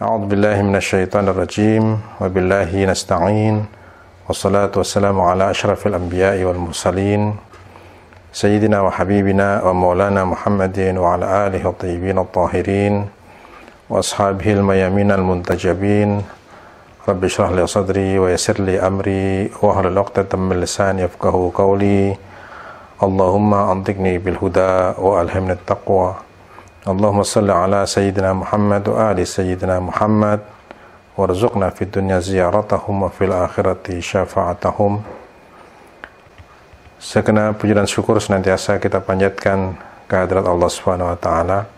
أعوذ بالله من الشيطان الرجيم وبالله نستعين والصلاة والسلام على أشرف الأنبياء والمرسلين سيدنا وحبيبنا ومولانا محمد وعلى آله الطيبين الطاهرين وأصحابه الميامين المنتجبين رب اشرح لي صدري ويسر لي أمري وهل الوقت من اللسان يفقه قولي اللهم أنطقني بالهدى وألهمني التقوى Allahumma salli ala Sayyidina Muhammad wa ali Sayyidina Muhammad warzuqna fid dunya ziyaratahum wa fil akhirati syafa'atahum Sekena puji dan syukur senantiasa kita panjatkan kehadrat Allah Subhanahu wa taala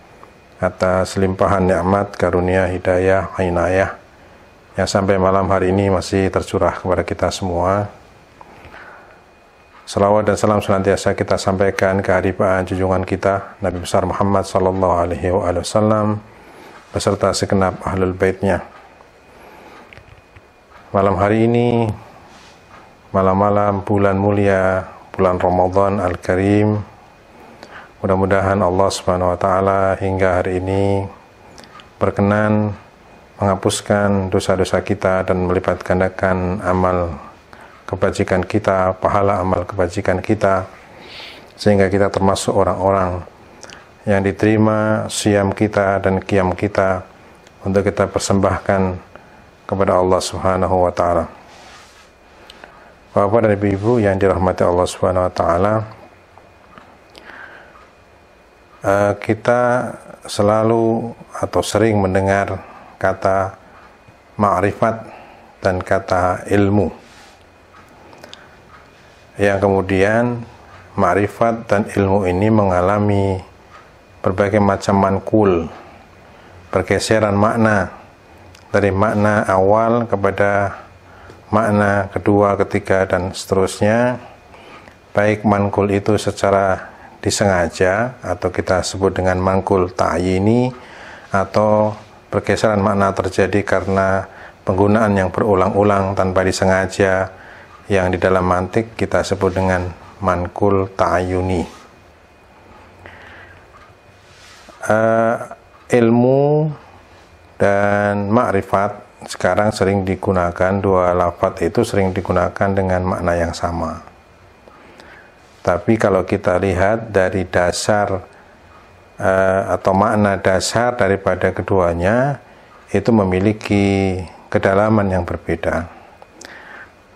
atas limpahan nikmat karunia hidayah inayah yang sampai malam hari ini masih tercurah kepada kita semua Salawat dan salam senantiasa kita sampaikan keharibaan junjungan kita Nabi besar Muhammad sallallahu alaihi wasallam beserta segenap ahlul baitnya. Malam hari ini malam-malam bulan mulia bulan Ramadan Al-Karim. Mudah-mudahan Allah Subhanahu wa taala hingga hari ini berkenan menghapuskan dosa-dosa kita dan melipatgandakan amal kebajikan kita, pahala amal kebajikan kita, sehingga kita termasuk orang-orang yang diterima siam kita dan kiam kita untuk kita persembahkan kepada Allah Subhanahu wa taala. Bapak dan Ibu yang dirahmati Allah Subhanahu wa taala, eh, kita selalu atau sering mendengar kata ma'rifat dan kata ilmu yang kemudian makrifat dan ilmu ini mengalami berbagai macam mankul, pergeseran makna dari makna awal kepada makna kedua, ketiga, dan seterusnya. Baik mankul itu secara disengaja atau kita sebut dengan mankul ta'yini atau pergeseran makna terjadi karena penggunaan yang berulang-ulang tanpa disengaja yang di dalam mantik kita sebut dengan mankul ta'ayuni uh, ilmu dan makrifat sekarang sering digunakan dua lafat itu sering digunakan dengan makna yang sama tapi kalau kita lihat dari dasar uh, atau makna dasar daripada keduanya itu memiliki kedalaman yang berbeda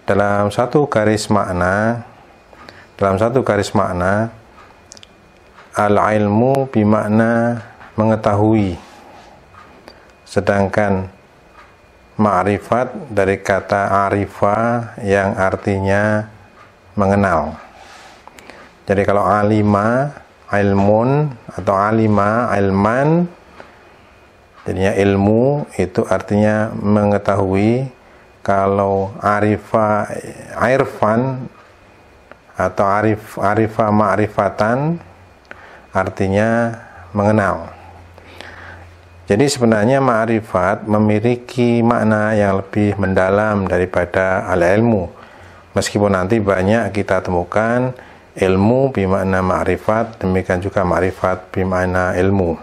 dalam satu garis makna dalam satu garis makna al ilmu bimakna mengetahui sedangkan ma'rifat dari kata arifa yang artinya mengenal jadi kalau alima ilmun atau alima ilman jadinya ilmu itu artinya mengetahui kalau arifa airfan atau arif arifa ma'rifatan artinya mengenal. Jadi sebenarnya ma'rifat memiliki makna yang lebih mendalam daripada al-ilmu. Meskipun nanti banyak kita temukan ilmu bimakna ma'rifat, demikian juga ma'rifat bimakna ilmu.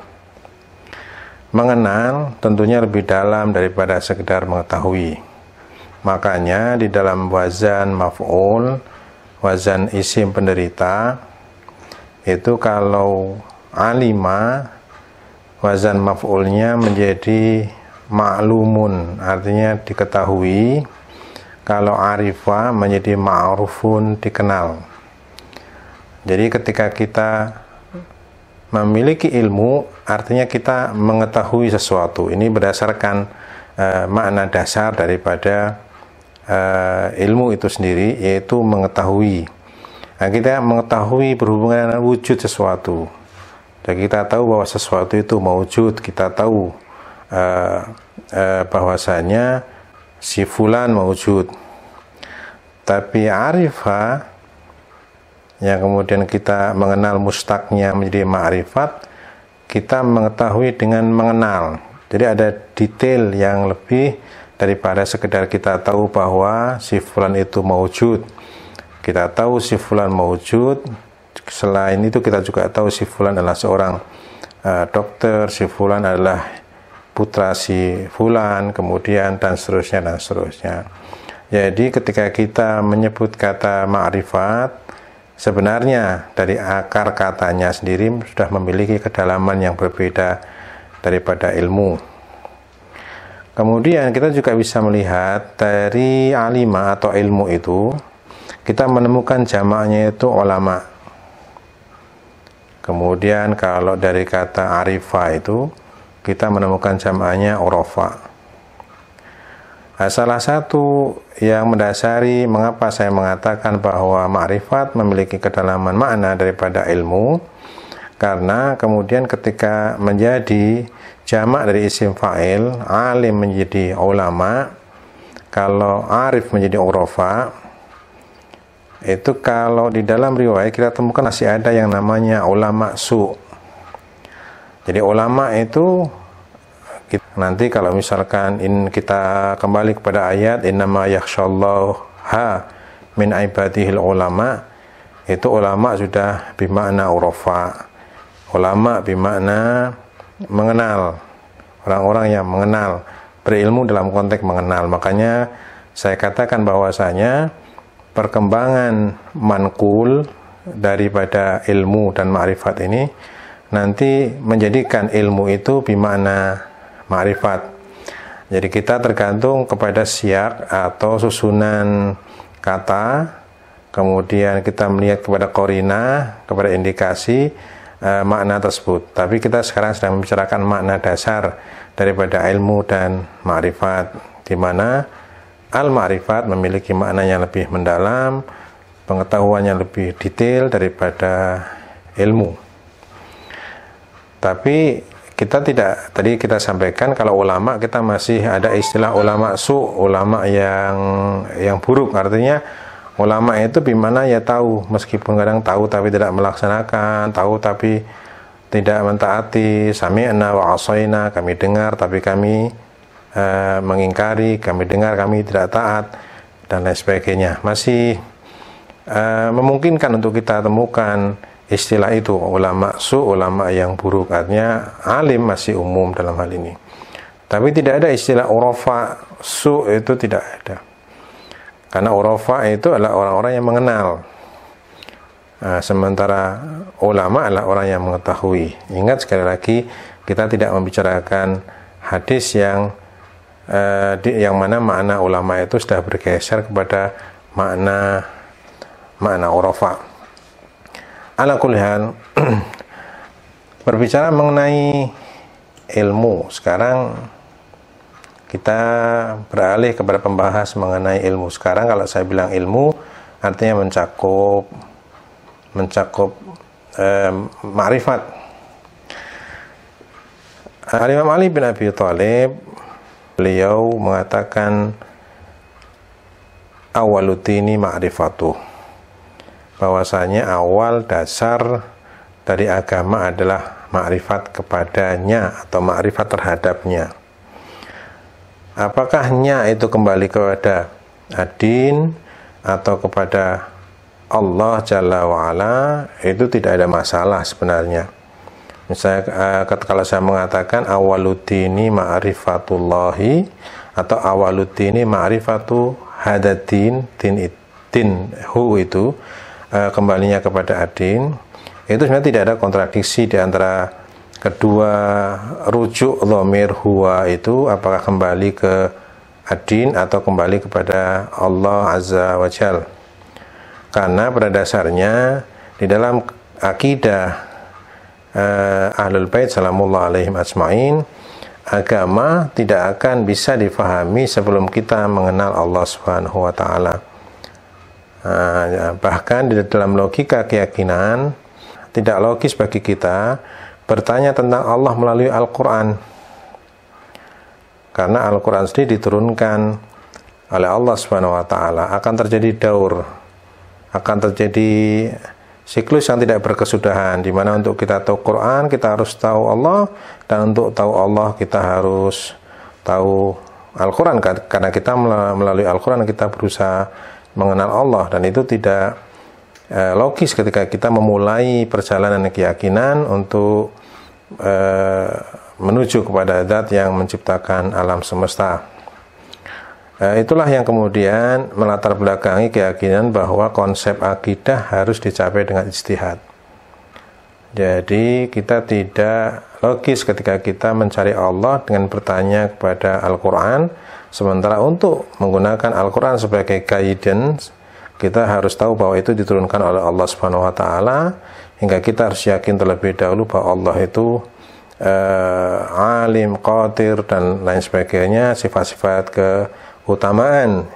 Mengenal tentunya lebih dalam daripada sekedar mengetahui. Makanya di dalam wazan maf'ul, wazan isim penderita, itu kalau alima, wazan maf'ulnya menjadi maklumun, artinya diketahui. Kalau arifa menjadi ma'rufun, dikenal. Jadi ketika kita memiliki ilmu, artinya kita mengetahui sesuatu. Ini berdasarkan uh, makna dasar daripada uh, ilmu itu sendiri yaitu mengetahui. Nah, kita mengetahui berhubungan dengan wujud sesuatu. Dan kita tahu bahwa sesuatu itu mewujud, kita tahu uh, uh, bahwasanya si fulan mewujud. Tapi arifah yang kemudian kita mengenal mustaknya menjadi ma'rifat, kita mengetahui dengan mengenal. Jadi ada detail yang lebih daripada sekedar kita tahu bahwa si fulan itu mewujud, kita tahu si fulan maujud selain itu kita juga tahu si fulan adalah seorang uh, dokter si fulan adalah putra si fulan kemudian dan seterusnya dan seterusnya jadi ketika kita menyebut kata ma'rifat sebenarnya dari akar katanya sendiri sudah memiliki kedalaman yang berbeda daripada ilmu Kemudian kita juga bisa melihat dari alimah atau ilmu itu kita menemukan jamaknya itu ulama. Kemudian kalau dari kata arifa itu kita menemukan jamaknya orofa. Nah, salah satu yang mendasari mengapa saya mengatakan bahwa ma'rifat memiliki kedalaman makna daripada ilmu karena kemudian ketika menjadi jamak dari isim fa'il alim menjadi ulama kalau arif menjadi urofa itu kalau di dalam riwayat kita temukan masih ada yang namanya ulama su jadi ulama itu kita, nanti kalau misalkan in kita kembali kepada ayat innama ha min ibadihil ulama itu ulama sudah bimakna urofa ulama bimakna mengenal orang-orang yang mengenal berilmu dalam konteks mengenal makanya saya katakan bahwasanya perkembangan mankul daripada ilmu dan ma'rifat ini nanti menjadikan ilmu itu bimana ma'rifat jadi kita tergantung kepada siak atau susunan kata kemudian kita melihat kepada korina kepada indikasi Eh, makna tersebut. Tapi kita sekarang sedang membicarakan makna dasar daripada ilmu dan ma'rifat, di mana al-ma'rifat memiliki makna yang lebih mendalam, pengetahuannya lebih detail daripada ilmu. Tapi kita tidak tadi kita sampaikan kalau ulama kita masih ada istilah ulama su, ulama yang yang buruk artinya Ulama itu bimana ya tahu, meskipun kadang tahu tapi tidak melaksanakan, tahu tapi tidak mentaati, sami'na wa asoina, kami dengar tapi kami e, mengingkari, kami dengar kami tidak taat, dan lain sebagainya. Masih e, memungkinkan untuk kita temukan istilah itu, ulama su, ulama yang buruk, artinya alim masih umum dalam hal ini. Tapi tidak ada istilah urofa su itu tidak ada. Karena urofa itu adalah orang-orang yang mengenal. Nah, sementara ulama adalah orang yang mengetahui. Ingat sekali lagi, kita tidak membicarakan hadis yang eh, di, yang mana makna ulama itu sudah bergeser kepada makna makna urofa Ala kulihan berbicara mengenai ilmu sekarang kita beralih kepada pembahas mengenai ilmu. Sekarang kalau saya bilang ilmu artinya mencakup mencakup eh, makrifat. Al Imam Ali bin Abi Thalib beliau mengatakan awalutini ma'rifatu bahwasanya awal dasar dari agama adalah ma'rifat kepadanya atau ma'rifat terhadapnya apakah nya itu kembali kepada adin atau kepada Allah Jalla wa'ala itu tidak ada masalah sebenarnya misalnya eh, kalau saya mengatakan awaludini ma'rifatullahi atau awaludini ma'rifatu hadadin din din hu itu eh, kembalinya kepada adin itu sebenarnya tidak ada kontradiksi di antara Kedua, rujuk lomir huwa itu apakah kembali ke adin atau kembali kepada Allah Azza wa Jal. Karena pada dasarnya di dalam akidah eh, Ahlul Bait salamullah alaihim asma'in agama tidak akan bisa difahami sebelum kita mengenal Allah Subhanahu wa taala. Eh, bahkan di dalam logika keyakinan tidak logis bagi kita bertanya tentang Allah melalui Al-Quran karena Al-Quran sendiri diturunkan oleh Allah Subhanahu wa taala akan terjadi daur akan terjadi siklus yang tidak berkesudahan di mana untuk kita tahu Quran kita harus tahu Allah dan untuk tahu Allah kita harus tahu Al-Quran karena kita melalui Al-Quran kita berusaha mengenal Allah dan itu tidak Eh, logis ketika kita memulai perjalanan keyakinan untuk eh, menuju kepada zat yang menciptakan alam semesta. Eh, itulah yang kemudian melatar belakangi keyakinan bahwa konsep akidah harus dicapai dengan istihad. Jadi kita tidak logis ketika kita mencari Allah dengan bertanya kepada Al-Quran Sementara untuk menggunakan Al-Quran sebagai guidance kita harus tahu bahwa itu diturunkan oleh Allah Subhanahu wa taala hingga kita harus yakin terlebih dahulu bahwa Allah itu uh, alim, qadir dan lain sebagainya, sifat-sifat keutamaan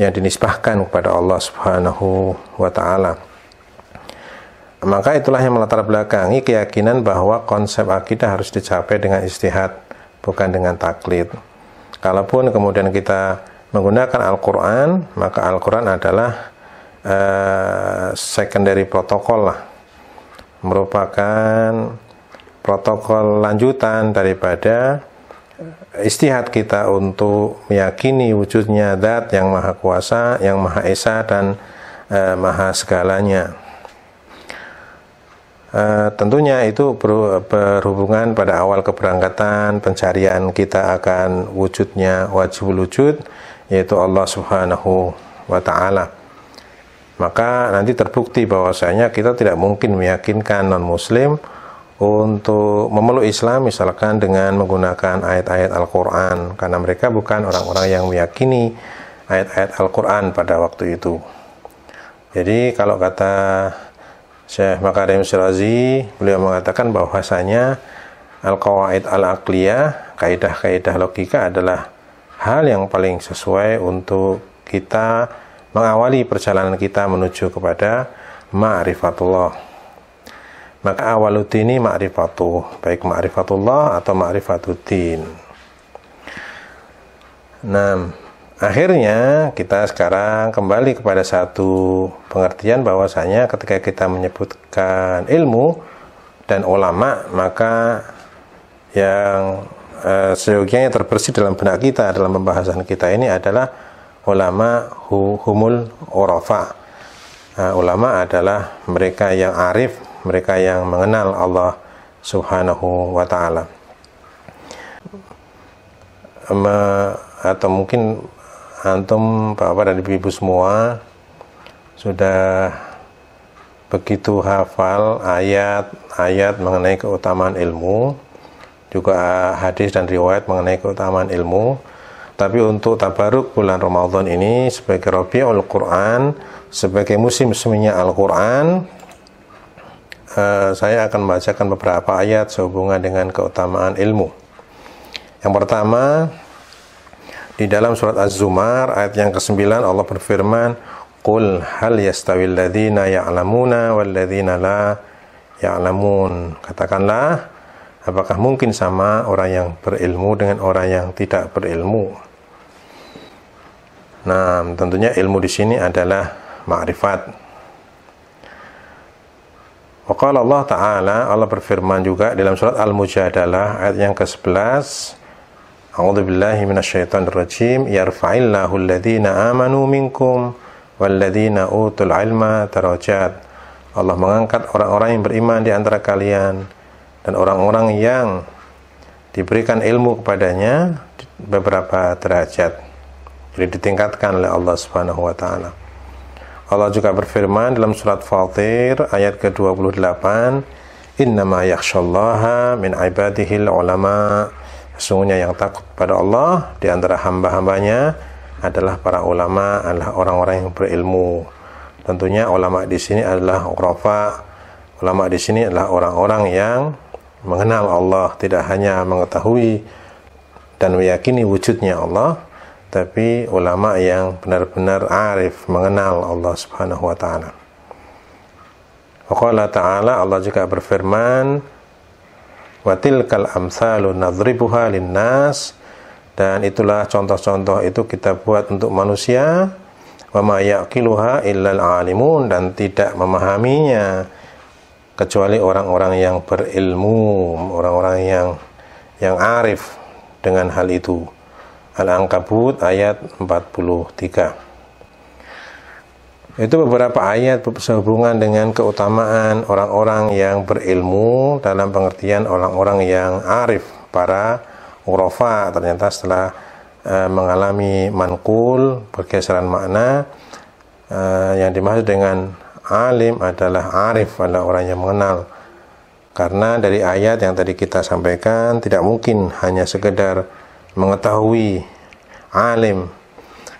yang dinisbahkan kepada Allah Subhanahu wa taala. Maka itulah yang melatar belakangi keyakinan bahwa konsep akidah harus dicapai dengan istihad bukan dengan taklid. Kalaupun kemudian kita menggunakan Al-Quran, maka Al-Quran adalah uh, secondary protokol lah, merupakan protokol lanjutan daripada istihad kita untuk meyakini wujudnya Dat yang maha kuasa, yang maha esa dan uh, maha segalanya. Uh, tentunya itu berhubungan pada awal keberangkatan pencarian kita akan wujudnya wajib wujud yaitu Allah Subhanahu wa taala. Maka nanti terbukti bahwasanya kita tidak mungkin meyakinkan non muslim untuk memeluk Islam misalkan dengan menggunakan ayat-ayat Al-Qur'an karena mereka bukan orang-orang yang meyakini ayat-ayat Al-Qur'an pada waktu itu. Jadi kalau kata Syekh Makarim Sirazi, beliau mengatakan bahwasanya al-qawaid al-aqliyah, kaidah-kaidah logika adalah hal yang paling sesuai untuk kita mengawali perjalanan kita menuju kepada ma'rifatullah. Maka ini ma'rifatuh, baik ma'rifatullah atau ma'rifatuddin. Nah, akhirnya kita sekarang kembali kepada satu pengertian bahwasanya ketika kita menyebutkan ilmu dan ulama, maka yang sehingga seyogianya terbersih dalam benak kita dalam pembahasan kita ini adalah ulama hu, humul urafa. Uh, eh, ulama adalah mereka yang arif, mereka yang mengenal Allah Subhanahu wa taala. Me, atau mungkin antum Bapak dan Ibu semua sudah begitu hafal ayat-ayat mengenai keutamaan ilmu juga hadis dan riwayat mengenai keutamaan ilmu tapi untuk tabaruk bulan Ramadan ini sebagai Rabiul Quran sebagai musim seminya Al-Quran uh, saya akan membacakan beberapa ayat sehubungan dengan keutamaan ilmu yang pertama di dalam surat Az-Zumar ayat yang ke-9 Allah berfirman Qul hal yastawil ladhina ya'lamuna wal ladhina la ya'lamun katakanlah Apakah mungkin sama orang yang berilmu dengan orang yang tidak berilmu? Nah, tentunya ilmu di sini adalah ma'rifat. Waqala Allah Ta'ala, Allah berfirman juga dalam surat Al-Mujadalah ayat yang ke-11, A'udhu billahi minasyaitan rajim yarfa'illahu alladhina amanu minkum walladhina utul ilma tarajat. Allah mengangkat orang-orang yang beriman di antara kalian dan orang-orang yang diberikan ilmu kepadanya beberapa derajat jadi ditingkatkan oleh Allah Subhanahu wa taala. Allah juga berfirman dalam surat Fatir ayat ke-28, "Innama yakshallaha min ibadihil ulama." Sesungguhnya yang takut pada Allah di antara hamba-hambanya adalah para ulama, adalah orang-orang yang berilmu. Tentunya ulama di sini adalah Ulama di sini adalah orang-orang yang mengenal Allah, tidak hanya mengetahui dan meyakini wujudnya Allah, tapi ulama yang benar-benar arif mengenal Allah Subhanahu wa taala. Waqala ta'ala Allah juga berfirman wa tilkal amsalu nadribuha linnas dan itulah contoh-contoh itu kita buat untuk manusia wa ma yaqiluha illal alimun dan tidak memahaminya kecuali orang-orang yang berilmu, orang-orang yang yang arif dengan hal itu. Al-Ankabut ayat 43. Itu beberapa ayat sehubungan dengan keutamaan orang-orang yang berilmu dalam pengertian orang-orang yang arif, para urofa ternyata setelah e, mengalami mankul pergeseran makna e, yang dimaksud dengan alim adalah arif adalah orang yang mengenal karena dari ayat yang tadi kita sampaikan tidak mungkin hanya sekedar mengetahui alim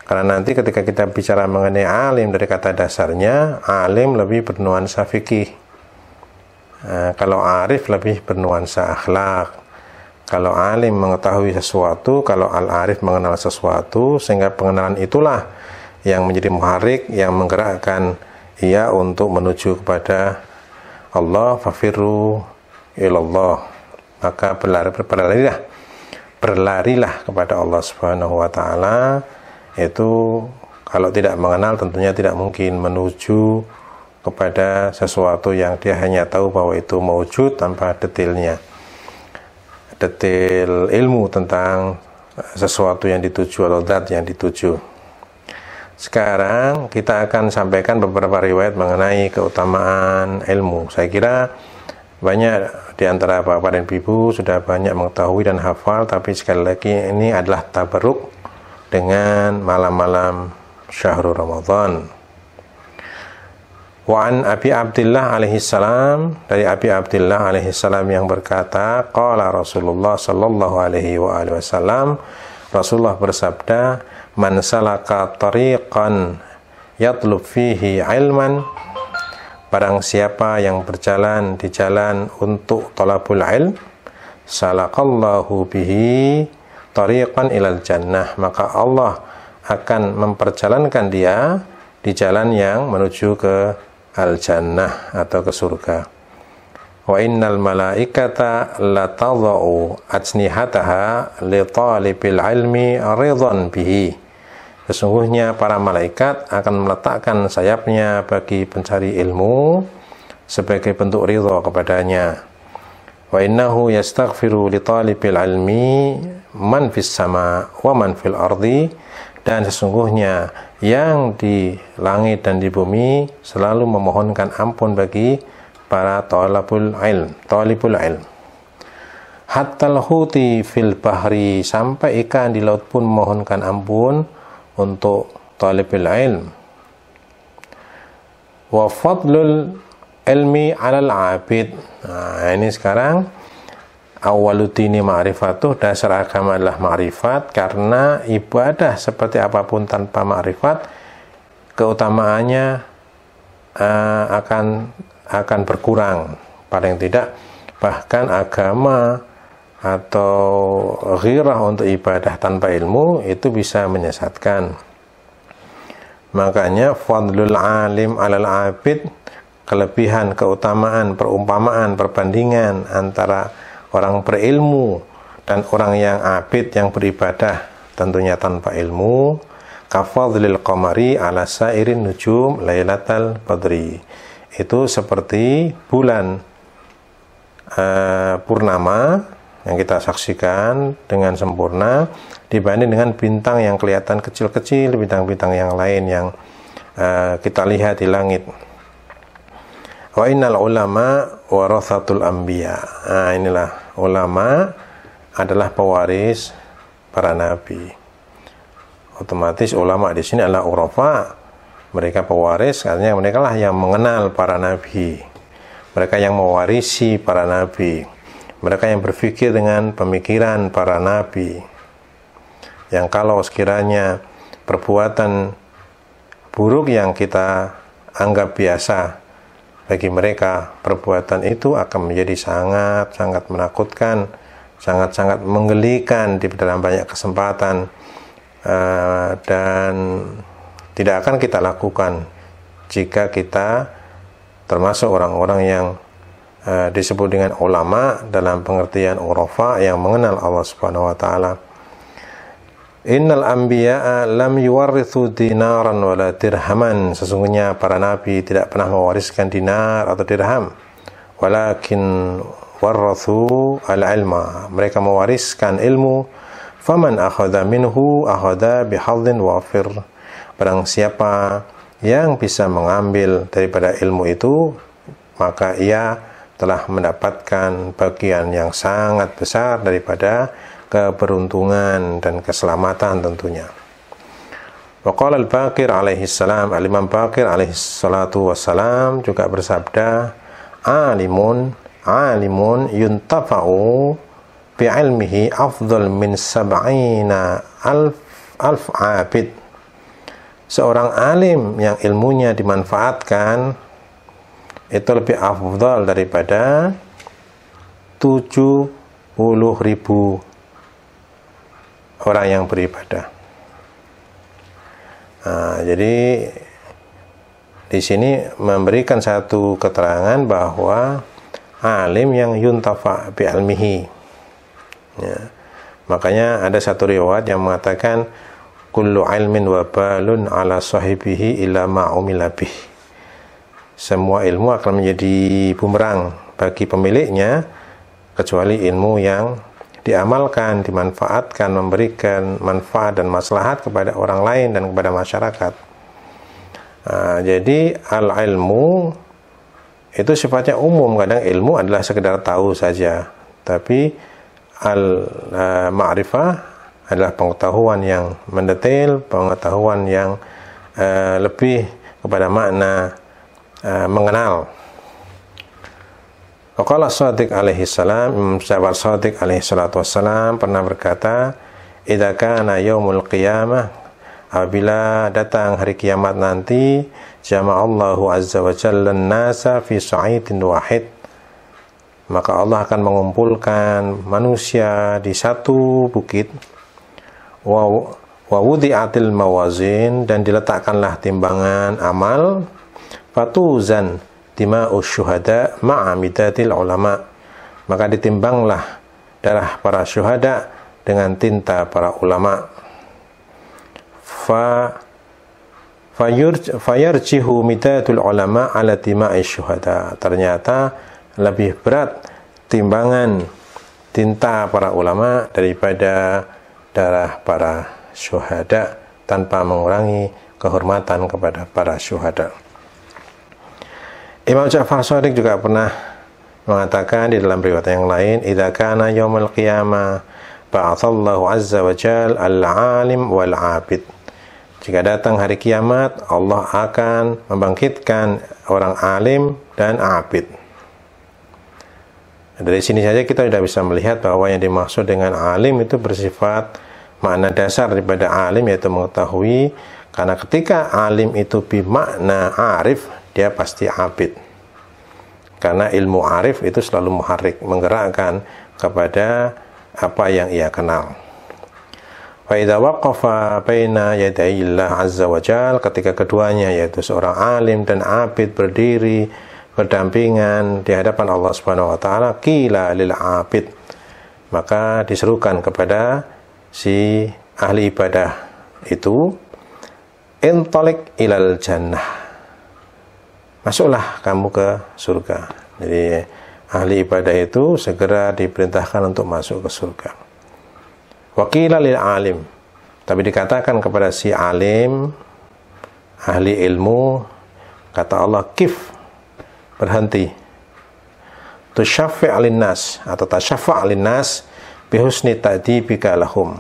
karena nanti ketika kita bicara mengenai alim dari kata dasarnya alim lebih bernuansa fikih e, kalau arif lebih bernuansa akhlak kalau alim mengetahui sesuatu kalau al-arif mengenal sesuatu sehingga pengenalan itulah yang menjadi muharik yang menggerakkan ia untuk menuju kepada Allah fafirru ilallah maka berlari berlarilah berlarilah kepada Allah Subhanahu wa taala itu kalau tidak mengenal tentunya tidak mungkin menuju kepada sesuatu yang dia hanya tahu bahwa itu mewujud tanpa detailnya detail ilmu tentang sesuatu yang dituju atau zat yang dituju sekarang kita akan sampaikan beberapa riwayat mengenai keutamaan ilmu. Saya kira banyak di antara bapak dan ibu sudah banyak mengetahui dan hafal, tapi sekali lagi ini adalah tabaruk dengan malam-malam syahrul Ramadan. Wan Abi Abdullah alaihi salam dari Abi Abdullah alaihi salam yang berkata, qala Rasulullah sallallahu alaihi wa alihi wasallam, Rasulullah bersabda, man salaka tariqan yatlub fihi ilman Barang siapa yang berjalan di jalan untuk tolabul ilm, salakallahu bihi tariqan ilal jannah. Maka Allah akan memperjalankan dia di jalan yang menuju ke al-jannah atau ke surga. Wa innal malaikata latadha'u ajnihataha li talibil ilmi ridhan bihi Sesungguhnya para malaikat akan meletakkan sayapnya bagi pencari ilmu sebagai bentuk ridho kepadanya. Wa innahu yastaghfiru li talibil ilmi man fis sama wa man fil ardi dan sesungguhnya yang di langit dan di bumi selalu memohonkan ampun bagi para talabul ilm, talibul ilm. Hatta huti fil bahri sampai ikan di laut pun memohonkan ampun untuk talibul ilm wa fadlul ilmi alal abid nah ini sekarang awalutini ma'rifatuh dasar agama adalah ma'rifat karena ibadah seperti apapun tanpa ma'rifat keutamaannya uh, akan akan berkurang paling tidak bahkan agama atau ghirah untuk ibadah tanpa ilmu itu bisa menyesatkan. Makanya fadlul alim alal abid kelebihan, keutamaan, perumpamaan, perbandingan antara orang berilmu dan orang yang abid yang beribadah tentunya tanpa ilmu kafadlil qamari ala sairin nujum laylatal badri itu seperti bulan uh, purnama yang kita saksikan dengan sempurna dibanding dengan bintang yang kelihatan kecil-kecil, bintang-bintang yang lain yang uh, kita lihat di langit. Wa innal ulama warathatul anbiya. Nah, inilah ulama adalah pewaris para nabi. Otomatis ulama di sini adalah urofa. Mereka pewaris, artinya mereka lah yang mengenal para nabi. Mereka yang mewarisi para nabi mereka yang berpikir dengan pemikiran para nabi yang kalau sekiranya perbuatan buruk yang kita anggap biasa bagi mereka perbuatan itu akan menjadi sangat sangat menakutkan sangat-sangat menggelikan di dalam banyak kesempatan eh, dan tidak akan kita lakukan jika kita termasuk orang-orang yang Eh, disebut dengan ulama dalam pengertian urafa yang mengenal Allah Subhanahu wa taala. Innal anbiya'a lam yuwarrithu dinaran wala dirhaman. Sesungguhnya para nabi tidak pernah mewariskan dinar atau dirham. Walakin warrathu al-ilma. Mereka mewariskan ilmu. Faman akhadha minhu akhadha bihadzin wafir. Barang siapa yang bisa mengambil daripada ilmu itu, maka ia telah mendapatkan bagian yang sangat besar daripada keberuntungan dan keselamatan tentunya. Waqala al-Baqir alaihi salam, al-Imam Baqir alaihi salatu wassalam juga bersabda, alimun alimun yuntafa'u bi'ilmihi afdal min sab'ina alf alf abid. Seorang alim yang ilmunya dimanfaatkan itu lebih afdal daripada 70 ribu orang yang beribadah nah, jadi di sini memberikan satu keterangan bahwa alim yang yuntafa bi almihi ya. makanya ada satu riwayat yang mengatakan kullu ilmin wabalun ala sahibihi ila ma'umila bih semua ilmu akan menjadi bumerang bagi pemiliknya kecuali ilmu yang diamalkan, dimanfaatkan, memberikan manfaat dan maslahat kepada orang lain dan kepada masyarakat. Nah, jadi al ilmu itu sifatnya umum. Kadang ilmu adalah sekedar tahu saja, tapi al ah, ma'rifah adalah pengetahuan yang mendetail, pengetahuan yang uh, lebih kepada makna Eh, mengenal. Qala Shadiq alaihi salam, Syawal Ja'far Shadiq alaihi salatu wassalam pernah berkata, "Idza kana yaumul qiyamah, apabila datang hari kiamat nanti, jama Allahu azza wa jalla nasa fi sa'idin wahid." Maka Allah akan mengumpulkan manusia di satu bukit. Wa wa wudi'atil mawazin dan diletakkanlah timbangan amal fatuzan dima'u syuhada ma'amidatil ulama maka ditimbanglah darah para syuhada dengan tinta para ulama fa fayarjihu midatul ulama ala dima'i syuhada ternyata lebih berat timbangan tinta para ulama daripada darah para syuhada tanpa mengurangi kehormatan kepada para syuhada. Imam Ja'far Sadiq juga pernah mengatakan di dalam riwayat yang lain, "Idza kana yaumul qiyamah ba'athallahu azza wa jal al-alim wal 'abid." Jika datang hari kiamat, Allah akan membangkitkan orang alim dan abid. Dari sini saja kita sudah bisa melihat bahwa yang dimaksud dengan alim itu bersifat makna dasar daripada alim yaitu mengetahui karena ketika alim itu bimakna arif dia pasti abid. Karena ilmu arif itu selalu muharik, menggerakkan kepada apa yang ia kenal. Fa'idha waqafa baina yadayillah azza wa jal, ketika keduanya yaitu seorang alim dan abid berdiri berdampingan di hadapan Allah Subhanahu wa taala kila lil abid maka diserukan kepada si ahli ibadah itu intolik ilal jannah masuklah kamu ke surga. Jadi ahli ibadah itu segera diperintahkan untuk masuk ke surga. Wakil lil alim. Tapi dikatakan kepada si alim, ahli ilmu, kata Allah, kif, berhenti. Tusyafi' alinnas atau tasyafa' alinnas bihusni ta'dibika lahum.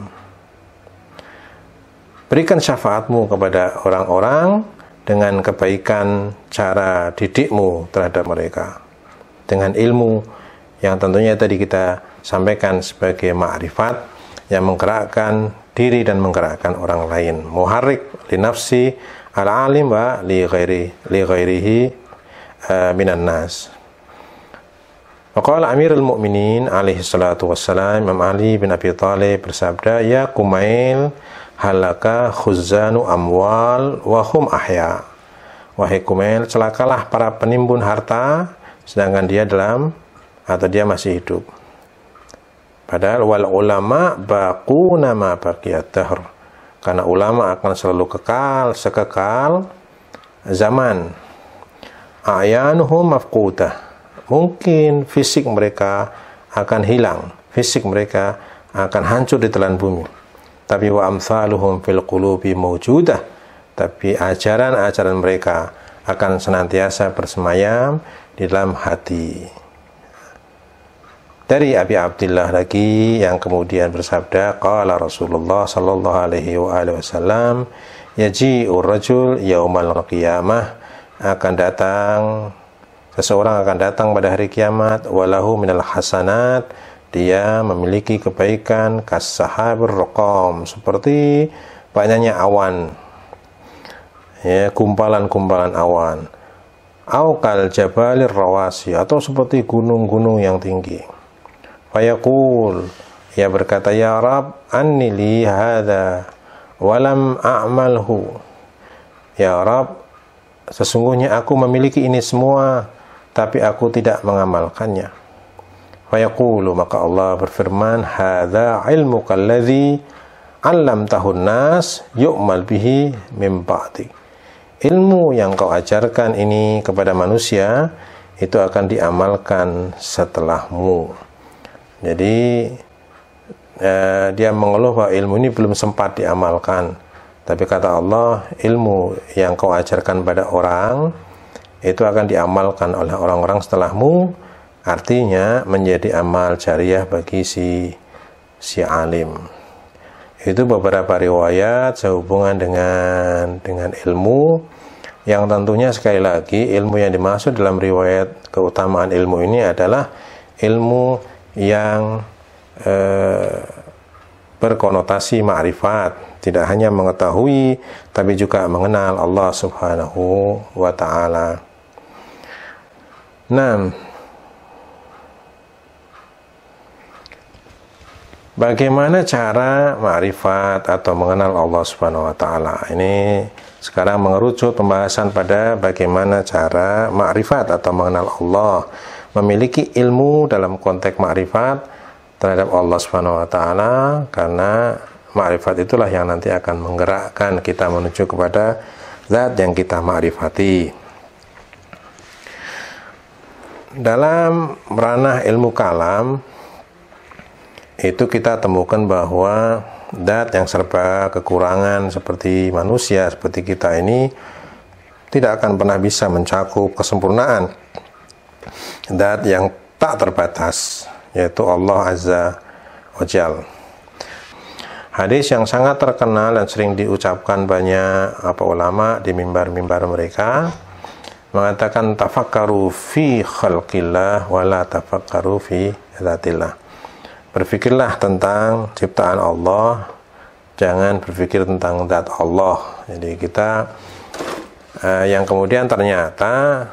Berikan syafaatmu kepada orang-orang dengan kebaikan cara didikmu terhadap mereka dengan ilmu yang tentunya tadi kita sampaikan sebagai ma'rifat yang menggerakkan diri dan menggerakkan orang lain muharrik li nafsi al alim wa li ghairi li ghairihi eh, minan nas Waqala Amirul Mukminin alaihi salatu wassalam Imam Ali bin Abi Thalib bersabda ya Kumail halaka khuzanu amwal wa hum ahya Wahai kumel, celakalah para penimbun harta sedangkan dia dalam atau dia masih hidup. Padahal wal ulama baku nama baqiyat dahr. Karena ulama akan selalu kekal, sekekal zaman. Ayanuhum afkuta, Mungkin fisik mereka akan hilang, fisik mereka akan hancur di telan bumi. Tapi wa amsaluhum fil qulubi mawjudah tapi ajaran-ajaran mereka akan senantiasa bersemayam di dalam hati. Dari Abi Abdullah lagi yang kemudian bersabda, qala Rasulullah sallallahu alaihi wa alihi wasallam, yaji'ur rajul yaumal qiyamah akan datang seseorang akan datang pada hari kiamat walahu minal hasanat dia memiliki kebaikan kasahabur rokam seperti banyaknya awan ya kumpalan-kumpalan awan awkal jabalir rawasi atau seperti gunung-gunung yang tinggi fayaqul ia berkata ya Rab anni li hadha walam a'malhu ya Rab sesungguhnya aku memiliki ini semua tapi aku tidak mengamalkannya fayaqulu maka Allah berfirman ilmu kalladhi alladzi tahun nas yu'mal bihi mim ilmu yang kau ajarkan ini kepada manusia itu akan diamalkan setelahmu. Jadi eh, dia mengeluh bahwa ilmu ini belum sempat diamalkan. Tapi kata Allah, ilmu yang kau ajarkan pada orang itu akan diamalkan oleh orang-orang setelahmu, artinya menjadi amal jariah bagi si si alim itu beberapa riwayat sehubungan dengan dengan ilmu yang tentunya sekali lagi ilmu yang dimaksud dalam riwayat keutamaan ilmu ini adalah ilmu yang eh, berkonotasi ma'rifat tidak hanya mengetahui tapi juga mengenal Allah Subhanahu wa taala. Nah, Bagaimana cara ma'rifat atau mengenal Allah Subhanahu wa taala? Ini sekarang mengerucut pembahasan pada bagaimana cara ma'rifat atau mengenal Allah, memiliki ilmu dalam konteks ma'rifat terhadap Allah Subhanahu wa taala karena ma'rifat itulah yang nanti akan menggerakkan kita menuju kepada zat yang kita ma'rifati. Dalam ranah ilmu kalam, itu kita temukan bahwa dat yang serba kekurangan seperti manusia seperti kita ini tidak akan pernah bisa mencakup kesempurnaan dat yang tak terbatas yaitu Allah Azza wa Hadis yang sangat terkenal dan sering diucapkan banyak apa ulama di mimbar-mimbar mereka mengatakan tafakkaru fi khalqillah wala tafakkaru fi zatillah berpikirlah tentang ciptaan Allah jangan berpikir tentang zat Allah jadi kita uh, yang kemudian ternyata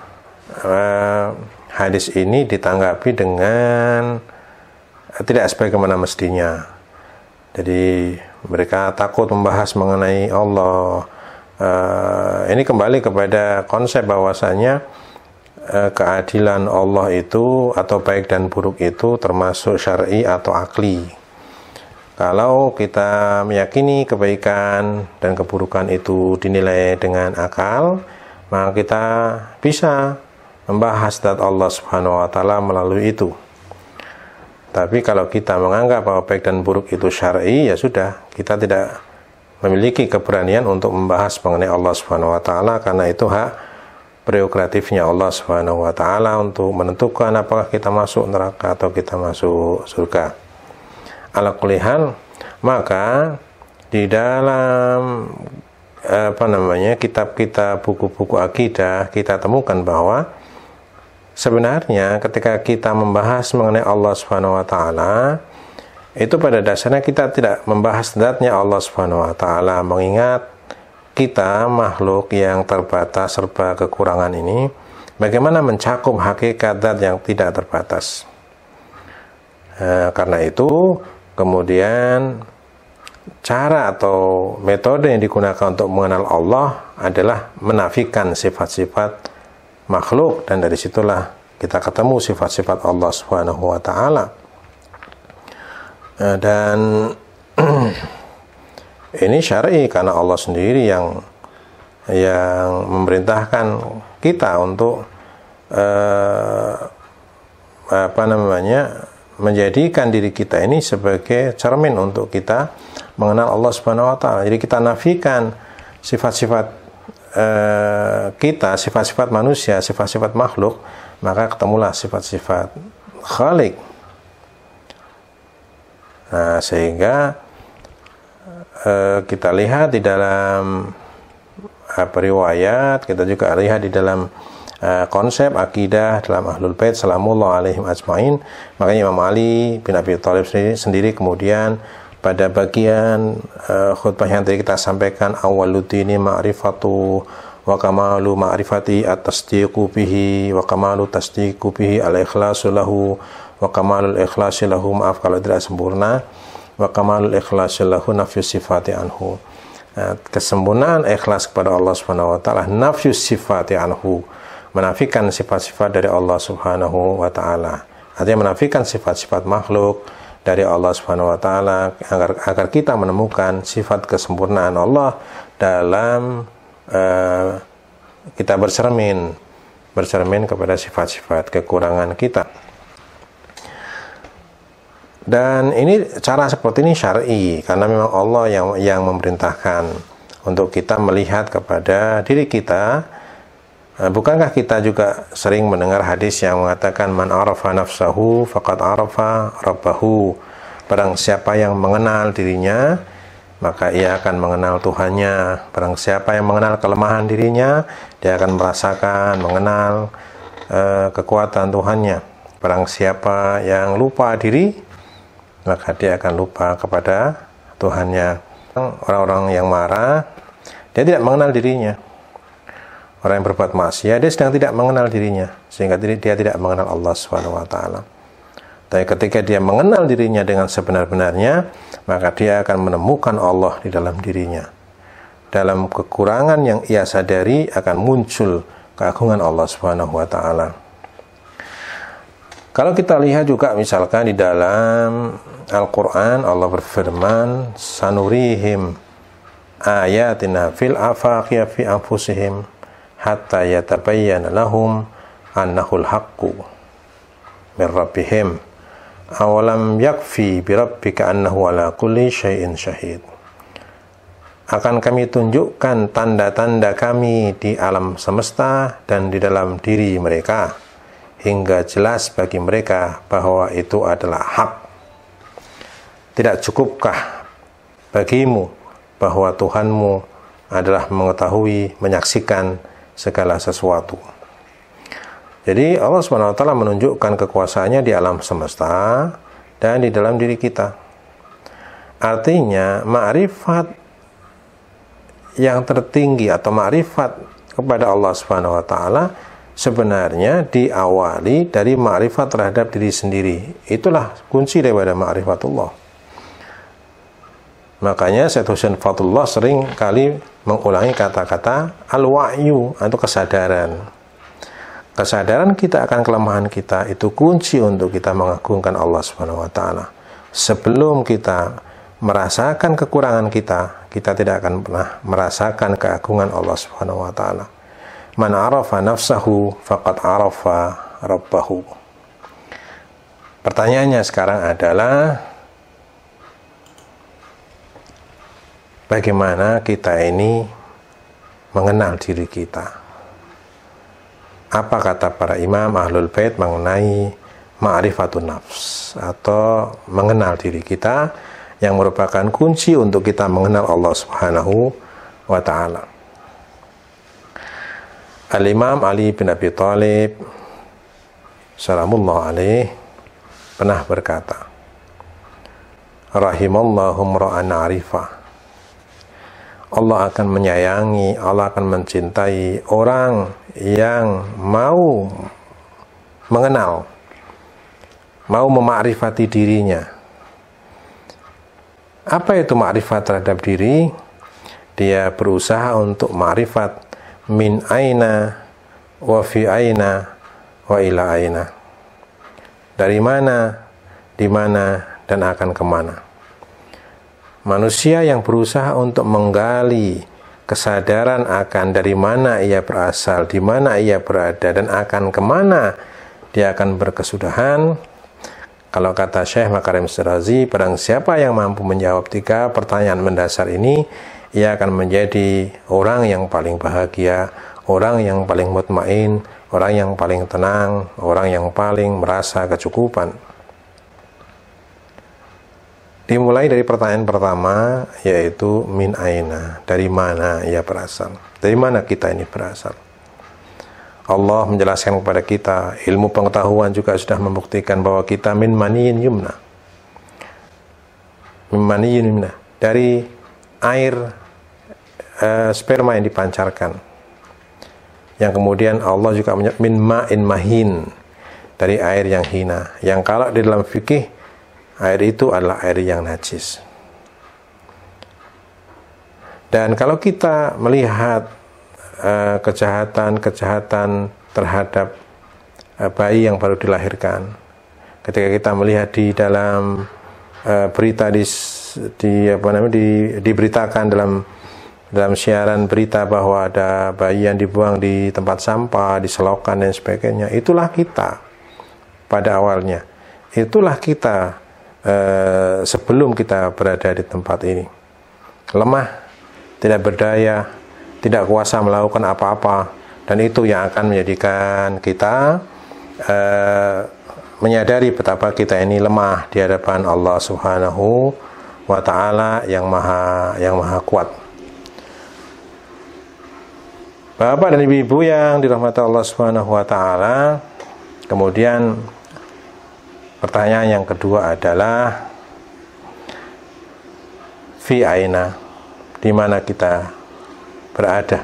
uh, hadis ini ditanggapi dengan uh, tidak sebagaimana mestinya jadi mereka takut membahas mengenai Allah uh, ini kembali kepada konsep bahwasanya Eh, keadilan Allah itu atau baik dan buruk itu termasuk syar'i atau akli. Kalau kita meyakini kebaikan dan keburukan itu dinilai dengan akal, maka kita bisa membahas dat Allah Subhanahu wa taala melalui itu. Tapi kalau kita menganggap bahwa baik dan buruk itu syar'i, ya sudah, kita tidak memiliki keberanian untuk membahas mengenai Allah Subhanahu wa taala karena itu hak prerogatifnya Allah Subhanahu wa taala untuk menentukan apakah kita masuk neraka atau kita masuk surga. Ala kulihal, maka di dalam apa namanya kitab-kitab buku-buku akidah kita temukan bahwa sebenarnya ketika kita membahas mengenai Allah Subhanahu wa taala itu pada dasarnya kita tidak membahas zatnya Allah Subhanahu wa taala mengingat kita makhluk yang terbatas serba kekurangan ini bagaimana mencakup hakikat dan yang tidak terbatas e, karena itu kemudian cara atau metode yang digunakan untuk mengenal Allah adalah menafikan sifat-sifat makhluk dan dari situlah kita ketemu sifat-sifat Allah Subhanahu wa taala. Eh, dan ini syar'i karena Allah sendiri yang yang memerintahkan kita untuk eh, apa namanya menjadikan diri kita ini sebagai cermin untuk kita mengenal Allah Subhanahu wa taala. Jadi kita nafikan sifat-sifat eh, kita, sifat-sifat manusia, sifat-sifat makhluk, maka ketemulah sifat-sifat khalik. Nah, sehingga eh, kita lihat di dalam apa eh, riwayat, kita juga lihat di dalam eh, konsep akidah dalam Ahlul Bait salamullah alaihim ajmain. Makanya Imam Ali bin Abi Thalib sendiri, sendiri kemudian pada bagian eh, khutbah yang tadi kita sampaikan ini ma'rifatu wa kamalu ma'rifati atas tasdiqu bihi wa kamalu tasdiqu bihi al-ikhlasu lahu wa kamalul ikhlasi lahu maaf kalau tidak sempurna wa kamalul ikhlas lahu nafyu sifati anhu nah, kesempurnaan ikhlas kepada Allah Subhanahu wa taala nafyu sifati anhu menafikan sifat-sifat dari Allah Subhanahu wa taala artinya menafikan sifat-sifat makhluk dari Allah Subhanahu wa taala agar agar kita menemukan sifat kesempurnaan Allah dalam uh, kita bercermin bercermin kepada sifat-sifat kekurangan kita dan ini cara seperti ini syar'i karena memang Allah yang yang memerintahkan untuk kita melihat kepada diri kita. Eh, bukankah kita juga sering mendengar hadis yang mengatakan man arafa nafsahu faqad arafa rabbahu. Barang siapa yang mengenal dirinya, maka ia akan mengenal Tuhannya. Barang siapa yang mengenal kelemahan dirinya, dia akan merasakan mengenal uh, kekuatan Tuhannya. Barang siapa yang lupa diri, maka dia akan lupa kepada Tuhannya. Orang-orang yang marah, dia tidak mengenal dirinya. Orang yang berbuat maksiat, dia sedang tidak mengenal dirinya, sehingga dia tidak mengenal Allah Swt. Tapi ketika dia mengenal dirinya dengan sebenar-benarnya, maka dia akan menemukan Allah di dalam dirinya. Dalam kekurangan yang ia sadari akan muncul keagungan Allah Swt. Kalau kita lihat juga misalkan di dalam Al-Quran Allah berfirman sanurihim ayatina fil afaqiya fi anfusihim hatta yatabayyan lahum annahul haqqu min rabbihim awalam yakfi bi rabbika annahu ala kulli syai'in syahid akan kami tunjukkan tanda-tanda kami di alam semesta dan di dalam diri mereka hingga jelas bagi mereka bahwa itu adalah hak. Tidak cukupkah bagimu bahwa Tuhanmu adalah mengetahui, menyaksikan segala sesuatu. Jadi Allah Swt menunjukkan kekuasaannya di alam semesta dan di dalam diri kita. Artinya, makrifat yang tertinggi atau makrifat kepada Allah Subhanahu wa taala sebenarnya diawali dari ma'rifat terhadap diri sendiri. Itulah kunci daripada ma'rifatullah. Makanya Syed Hussein Fatullah sering kali mengulangi kata-kata al-wa'yu atau kesadaran. Kesadaran kita akan kelemahan kita itu kunci untuk kita mengagungkan Allah Subhanahu wa taala. Sebelum kita merasakan kekurangan kita, kita tidak akan pernah merasakan keagungan Allah Subhanahu wa taala. Man arafa nafsahu faqad arafa rabbahu. Pertanyaannya sekarang adalah bagaimana kita ini mengenal diri kita. Apa kata para imam ahlul bait mengenai ma'rifatun nafs atau mengenal diri kita yang merupakan kunci untuk kita mengenal Allah Subhanahu wa taala. Al-Imam Ali bin Abi Thalib salamullah alaih pernah berkata rahimallahum ra'an arifah Allah akan menyayangi Allah akan mencintai orang yang mau mengenal mau memakrifati dirinya apa itu makrifat terhadap diri dia berusaha untuk makrifat min aina wa fi aina wa ila aina dari mana di mana dan akan kemana manusia yang berusaha untuk menggali kesadaran akan dari mana ia berasal, di mana ia berada, dan akan kemana dia akan berkesudahan. Kalau kata Syekh Makarim Sirazi, barang siapa yang mampu menjawab tiga pertanyaan mendasar ini, ia akan menjadi orang yang paling bahagia, orang yang paling mutmain, orang yang paling tenang, orang yang paling merasa kecukupan. Dimulai dari pertanyaan pertama yaitu min aina, dari mana ia berasal? Dari mana kita ini berasal? Allah menjelaskan kepada kita, ilmu pengetahuan juga sudah membuktikan bahwa kita min maniin yumna. Min maniin yumna, dari air uh, sperma yang dipancarkan. Yang kemudian Allah juga menyebut min ma'in mahin dari air yang hina. Yang kalau di dalam fikih air itu adalah air yang najis. Dan kalau kita melihat eh, kejahatan-kejahatan uh, terhadap uh, bayi yang baru dilahirkan, ketika kita melihat di dalam Eh, berita di, di apa namanya di, diberitakan dalam dalam siaran berita bahwa ada bayi yang dibuang di tempat sampah, di selokan dan sebagainya. Itulah kita pada awalnya. Itulah kita eh, sebelum kita berada di tempat ini. Lemah, tidak berdaya, tidak kuasa melakukan apa-apa dan itu yang akan menjadikan kita eh, menyadari betapa kita ini lemah di hadapan Allah Subhanahu wa taala yang maha yang maha kuat. Bapak dan ibu-ibu yang dirahmati Allah Subhanahu wa taala, kemudian pertanyaan yang kedua adalah fi aina di mana kita berada.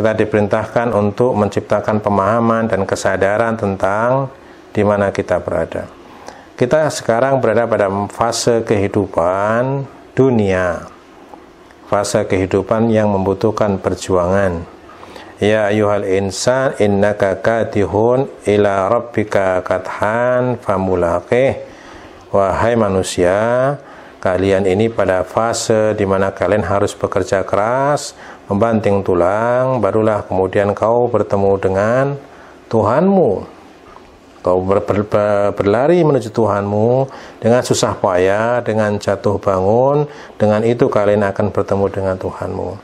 Kita diperintahkan untuk menciptakan pemahaman dan kesadaran tentang di mana kita berada. Kita sekarang berada pada fase kehidupan dunia. Fase kehidupan yang membutuhkan perjuangan. Ya ayuhal insan innaka katihun ila rabbika kathan famulaqih. Wahai manusia, kalian ini pada fase di mana kalian harus bekerja keras, membanting tulang, barulah kemudian kau bertemu dengan Tuhanmu atau ber, ber, berlari menuju Tuhanmu dengan susah payah, dengan jatuh bangun, dengan itu kalian akan bertemu dengan Tuhanmu.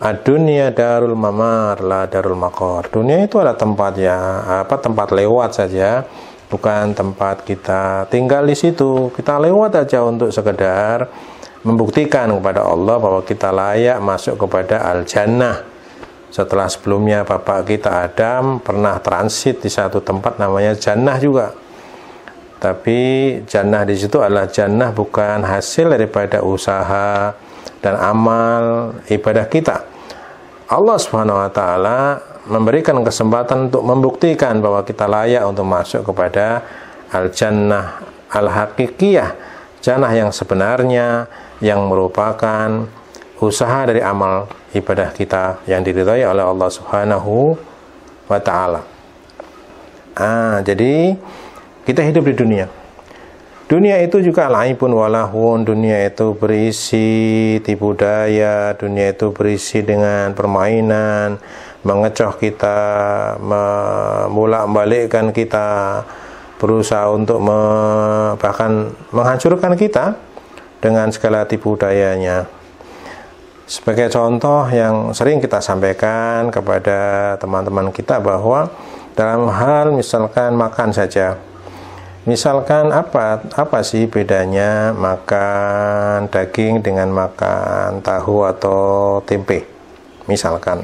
Adunia darul mamar la darul makor. Dunia itu adalah tempat ya, apa tempat lewat saja, bukan tempat kita tinggal di situ. Kita lewat aja untuk sekedar membuktikan kepada Allah bahwa kita layak masuk kepada al jannah setelah sebelumnya bapak kita Adam pernah transit di satu tempat namanya jannah juga tapi jannah di situ adalah jannah bukan hasil daripada usaha dan amal ibadah kita Allah Subhanahu wa taala memberikan kesempatan untuk membuktikan bahwa kita layak untuk masuk kepada al-jannah al-haqiqiyah, jannah yang sebenarnya yang merupakan usaha dari amal ibadah kita yang diridhai oleh Allah Subhanahu wa taala. Ah, jadi kita hidup di dunia. Dunia itu juga lain pun walahun, dunia itu berisi tipu daya, dunia itu berisi dengan permainan, mengecoh kita, membolak-balikkan kita, berusaha untuk me, bahkan menghancurkan kita dengan segala tipu dayanya. Sebagai contoh yang sering kita sampaikan kepada teman-teman kita bahwa dalam hal misalkan makan saja. Misalkan apa apa sih bedanya makan daging dengan makan tahu atau tempe? Misalkan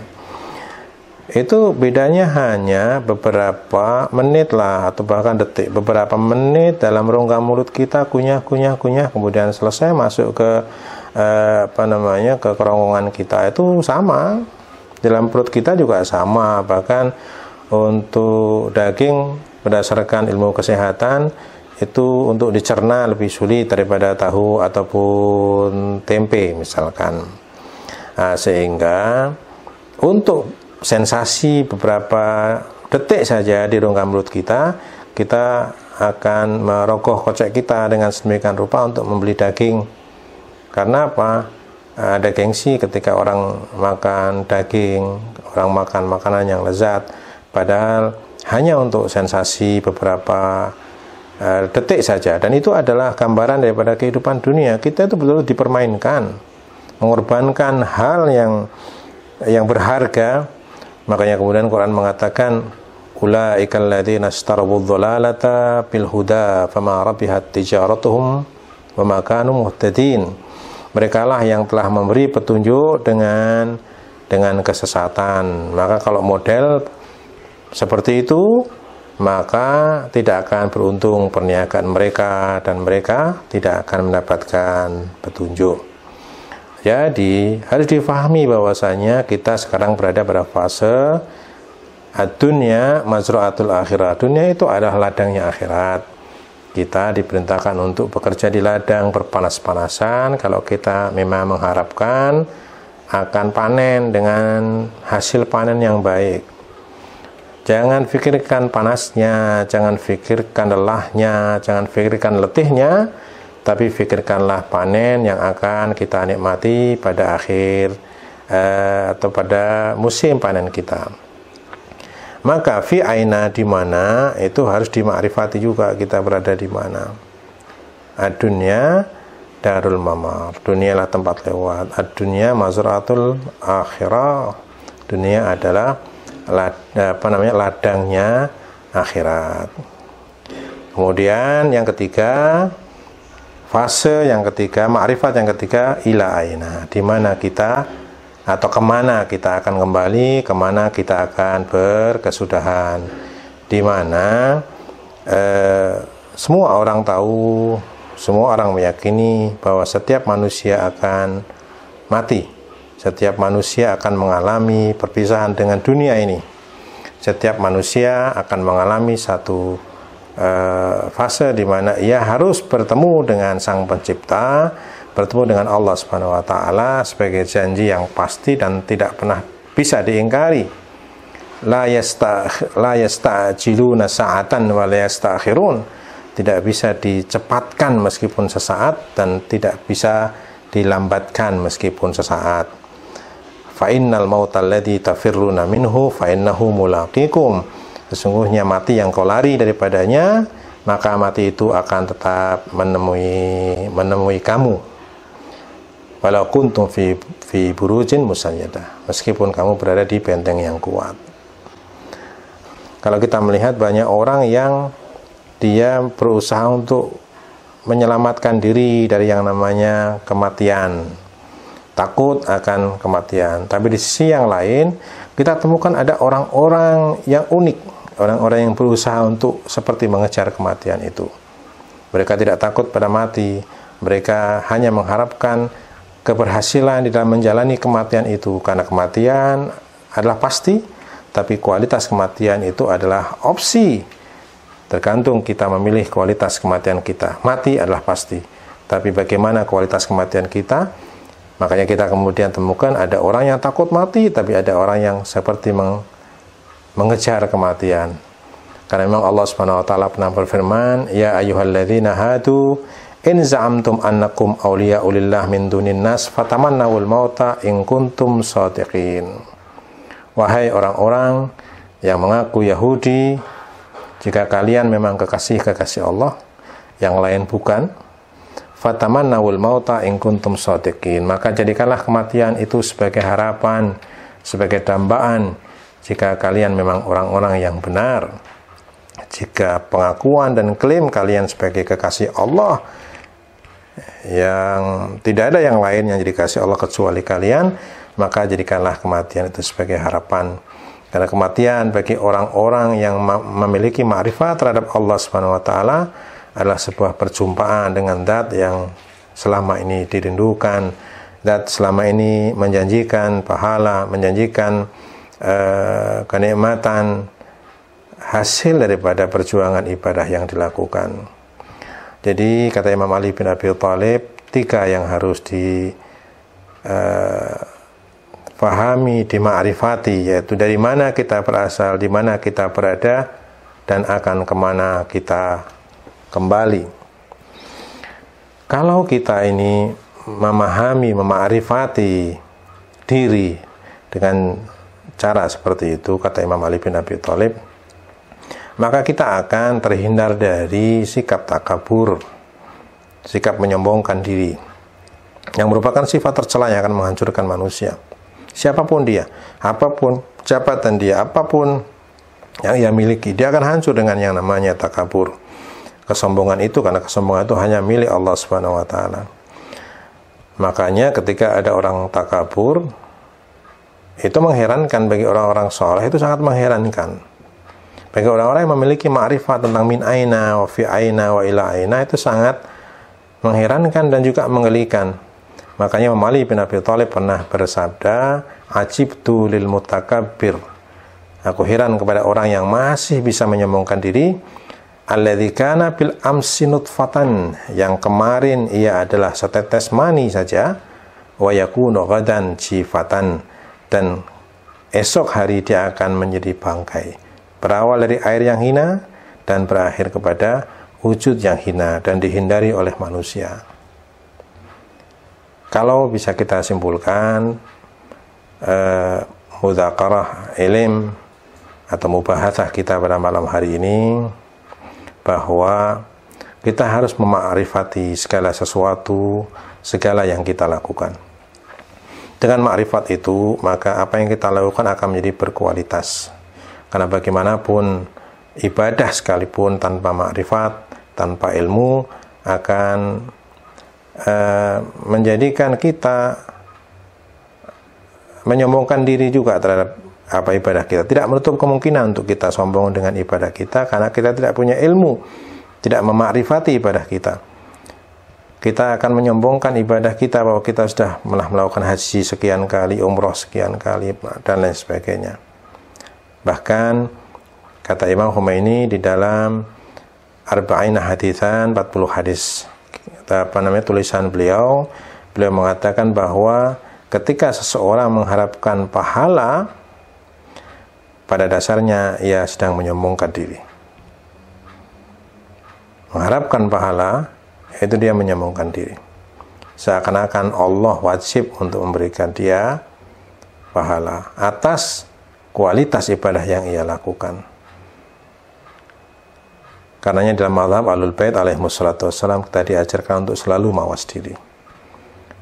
itu bedanya hanya beberapa menit lah atau bahkan detik beberapa menit dalam rongga mulut kita kunyah kunyah kunyah kemudian selesai masuk ke eh, apa namanya ke kerongkongan kita itu sama dalam perut kita juga sama bahkan untuk daging berdasarkan ilmu kesehatan itu untuk dicerna lebih sulit daripada tahu ataupun tempe misalkan nah, sehingga untuk sensasi beberapa detik saja di rongga mulut kita kita akan merogoh kocek kita dengan sedemikian rupa untuk membeli daging karena apa? Ada gengsi ketika orang makan daging, orang makan makanan yang lezat, padahal hanya untuk sensasi beberapa eh, detik saja. Dan itu adalah gambaran daripada kehidupan dunia. Kita itu betul-betul dipermainkan, mengorbankan hal yang yang berharga. Makanya kemudian Quran mengatakan Ula ladzina istarabu dhalalata bil huda fama rabihat tijaratuhum wa makanu muhtadin merekalah yang telah memberi petunjuk dengan dengan kesesatan. Maka kalau model seperti itu, maka tidak akan beruntung perniagaan mereka dan mereka tidak akan mendapatkan petunjuk. Jadi ya, harus difahami bahwasanya kita sekarang berada pada fase dunia mazru'atul akhirat. Dunia itu adalah ladangnya akhirat kita diperintahkan untuk bekerja di ladang berpanas-panasan kalau kita memang mengharapkan akan panen dengan hasil panen yang baik. Jangan pikirkan panasnya, jangan pikirkan lelahnya, jangan pikirkan letihnya, tapi pikirkanlah panen yang akan kita nikmati pada akhir eh, atau pada musim panen kita. Maka fi aina di mana itu harus dimakrifati juga kita berada di mana. Adunya darul mamar. lah tempat lewat. Adunya mazratul akhirah. Dunia adalah lad, apa namanya ladangnya akhirat. Kemudian yang ketiga fase yang ketiga, makrifat yang ketiga ila aina, di mana kita atau kemana kita akan kembali, kemana kita akan berkesudahan, di mana eh, semua orang tahu, semua orang meyakini bahwa setiap manusia akan mati, setiap manusia akan mengalami perpisahan dengan dunia ini, setiap manusia akan mengalami satu eh, fase di mana ia harus bertemu dengan Sang Pencipta bertemu dengan Allah Subhanahu wa taala sebagai janji yang pasti dan tidak pernah bisa diingkari. La yasta la yasta'jiluna sa'atan wa la yasta'khirun. Tidak bisa dicepatkan meskipun sesaat dan tidak bisa dilambatkan meskipun sesaat. Fa innal mautal ladzi tafirruna minhu fa innahu mulaqikum. Sesungguhnya mati yang kau lari daripadanya, maka mati itu akan tetap menemui menemui kamu walau kuntum fi fi burujin meskipun kamu berada di benteng yang kuat kalau kita melihat banyak orang yang dia berusaha untuk menyelamatkan diri dari yang namanya kematian takut akan kematian tapi di sisi yang lain kita temukan ada orang-orang yang unik orang-orang yang berusaha untuk seperti mengejar kematian itu mereka tidak takut pada mati mereka hanya mengharapkan keberhasilan di dalam menjalani kematian itu karena kematian adalah pasti tapi kualitas kematian itu adalah opsi tergantung kita memilih kualitas kematian kita mati adalah pasti tapi bagaimana kualitas kematian kita makanya kita kemudian temukan ada orang yang takut mati tapi ada orang yang seperti meng mengejar kematian karena memang Allah Subhanahu wa taala pernah berfirman, "Ya ayyuhalladzina hadu In za'amtum annakum awliya ulillah min dunin nas fatamannawul mauta in kuntum sadiqin. Wahai orang-orang yang mengaku Yahudi, jika kalian memang kekasih-kekasih Allah, yang lain bukan, fatamannawul mauta in kuntum sadiqin. Maka jadikanlah kematian itu sebagai harapan, sebagai dambaan, jika kalian memang orang-orang yang benar. Jika pengakuan dan klaim kalian sebagai kekasih Allah, yang tidak ada yang lain yang dikasih Allah kecuali kalian, maka jadikanlah kematian itu sebagai harapan. Karena kematian bagi orang-orang yang memiliki ma'rifat terhadap Allah Subhanahu wa taala adalah sebuah perjumpaan dengan zat yang selama ini dirindukan, zat selama ini menjanjikan pahala, menjanjikan eh, kenikmatan hasil daripada perjuangan ibadah yang dilakukan. Jadi kata Imam Ali bin Abi Thalib tiga yang harus di uh, dimakrifati yaitu dari mana kita berasal, di mana kita berada dan akan kemana kita kembali. Kalau kita ini memahami, memakrifati diri dengan cara seperti itu, kata Imam Ali bin Abi Thalib, maka kita akan terhindar dari sikap takabur, sikap menyombongkan diri, yang merupakan sifat tercela yang akan menghancurkan manusia. Siapapun dia, apapun jabatan dia, apapun yang ia miliki, dia akan hancur dengan yang namanya takabur. Kesombongan itu karena kesombongan itu hanya milik Allah Subhanahu wa taala. Makanya ketika ada orang takabur itu mengherankan bagi orang-orang soleh itu sangat mengherankan bagi orang-orang yang memiliki ma'rifat tentang min aina wa fi aina wa ila aina itu sangat mengherankan dan juga menggelikan. Makanya Imam Ali bin Abi Thalib pernah bersabda, "Ajibtu lil mutakabbir." Aku heran kepada orang yang masih bisa menyombongkan diri. Alladzi kana bil amsi nutfatan, yang kemarin ia adalah setetes mani saja, wa yakunu ghadan jifatan dan esok hari dia akan menjadi bangkai berawal dari air yang hina dan berakhir kepada wujud yang hina dan dihindari oleh manusia. Kalau bisa kita simpulkan eh, mudzakarah ilim atau mubahasah kita pada malam hari ini bahwa kita harus memakrifati segala sesuatu, segala yang kita lakukan. Dengan makrifat itu, maka apa yang kita lakukan akan menjadi berkualitas karena bagaimanapun ibadah sekalipun tanpa makrifat, tanpa ilmu akan e, menjadikan kita menyombongkan diri juga terhadap apa ibadah kita. Tidak menutup kemungkinan untuk kita sombong dengan ibadah kita karena kita tidak punya ilmu, tidak memakrifati ibadah kita. Kita akan menyombongkan ibadah kita bahwa kita sudah melakukan haji sekian kali, umroh sekian kali, dan lain sebagainya. Bahkan kata Imam Khomeini di dalam Arba'in Hadithan 40 hadis apa namanya tulisan beliau beliau mengatakan bahwa ketika seseorang mengharapkan pahala pada dasarnya ia sedang menyombongkan diri mengharapkan pahala itu dia menyombongkan diri seakan-akan Allah wajib untuk memberikan dia pahala atas kualitas ibadah yang ia lakukan. Karenanya dalam malam Alul Bait alaihi wassalatu wassalam kita diajarkan untuk selalu mawas diri.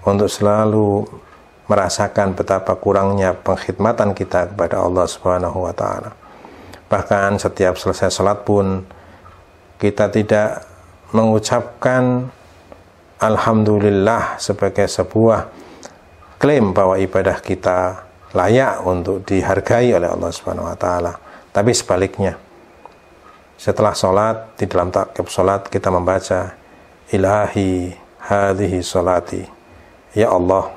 Untuk selalu merasakan betapa kurangnya pengkhidmatan kita kepada Allah Subhanahu wa taala. Bahkan setiap selesai salat pun kita tidak mengucapkan alhamdulillah sebagai sebuah klaim bahwa ibadah kita layak untuk dihargai oleh Allah Subhanahu wa taala. Tapi sebaliknya, setelah sholat, di dalam takib sholat kita membaca ilahi hadhihi sholati. Ya Allah,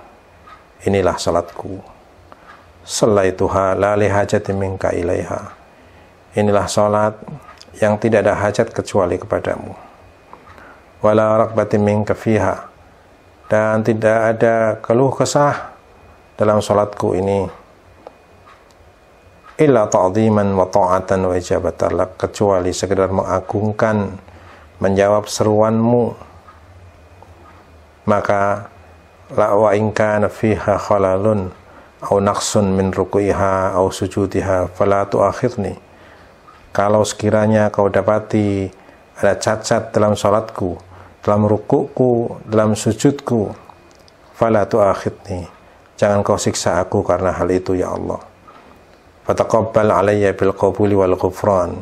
inilah sholatku. Selaituha la hajati minka ilaiha. Inilah sholat yang tidak ada hajat kecuali kepadamu. Wala rakbatin minka fiha. Dan tidak ada keluh kesah dalam sholatku ini illa ta'ziman wa ta'atan wa ijabatalak kecuali sekedar mengagungkan menjawab seruanmu maka la wa in kana fiha khalalun au naqsun min ruku'iha au sujudiha fala tu'akhirni kalau sekiranya kau dapati ada cacat dalam sholatku dalam rukuku dalam sujudku fala tu'akhirni Jangan kau siksa aku karena hal itu ya Allah. Fataqabbal alayya bil qabuli wal ghufran.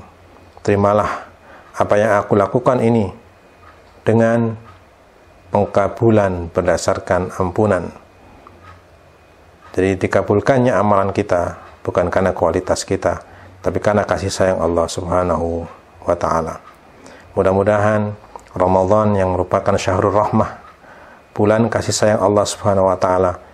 Terimalah apa yang aku lakukan ini dengan pengkabulan berdasarkan ampunan. Jadi dikabulkannya amalan kita bukan karena kualitas kita, tapi karena kasih sayang Allah Subhanahu wa taala. Mudah-mudahan Ramadan yang merupakan syahrul rahmah, bulan kasih sayang Allah Subhanahu wa taala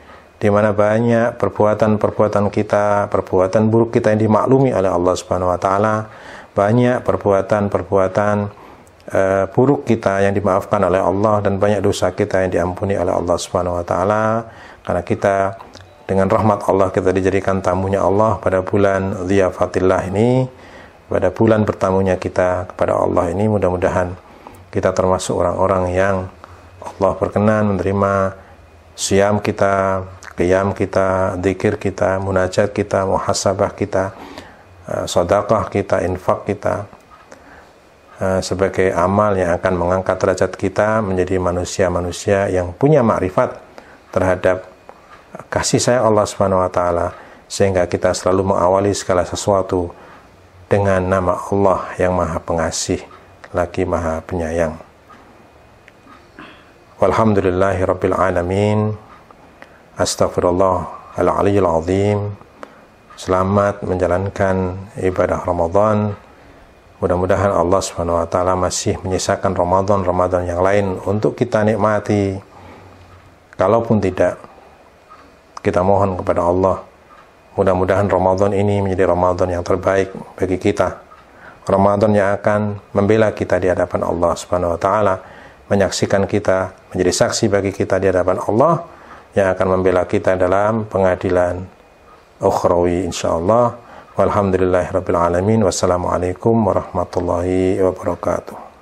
di mana banyak perbuatan-perbuatan kita, perbuatan buruk kita yang dimaklumi oleh Allah Subhanahu wa taala, banyak perbuatan-perbuatan uh, buruk kita yang dimaafkan oleh Allah dan banyak dosa kita yang diampuni oleh Allah Subhanahu wa taala karena kita dengan rahmat Allah kita dijadikan tamunya Allah pada bulan Ziyafatillah ini pada bulan bertamunya kita kepada Allah ini mudah-mudahan kita termasuk orang-orang yang Allah berkenan menerima siam kita qiyam kita, dikir kita, munajat kita, muhasabah kita, eh, sodakah kita, infak kita eh, sebagai amal yang akan mengangkat derajat kita menjadi manusia-manusia yang punya makrifat terhadap kasih sayang Allah Subhanahu wa taala sehingga kita selalu mengawali segala sesuatu dengan nama Allah yang Maha Pengasih lagi Maha Penyayang. Walhamdulillahirabbil alamin. Astagfirullah al-aliyyil azim. Selamat menjalankan ibadah Ramadan. Mudah-mudahan Allah Subhanahu masih menyisakan Ramadan-Ramadan yang lain untuk kita nikmati. Kalaupun tidak, kita mohon kepada Allah Mudah-mudahan Ramadan ini menjadi Ramadan yang terbaik bagi kita. Ramadan yang akan membela kita di hadapan Allah Subhanahu menyaksikan kita, menjadi saksi bagi kita di hadapan Allah yang akan membela kita dalam pengadilan ukhrawi insyaallah walhamdulillahirabbil alamin wassalamualaikum warahmatullahi wabarakatuh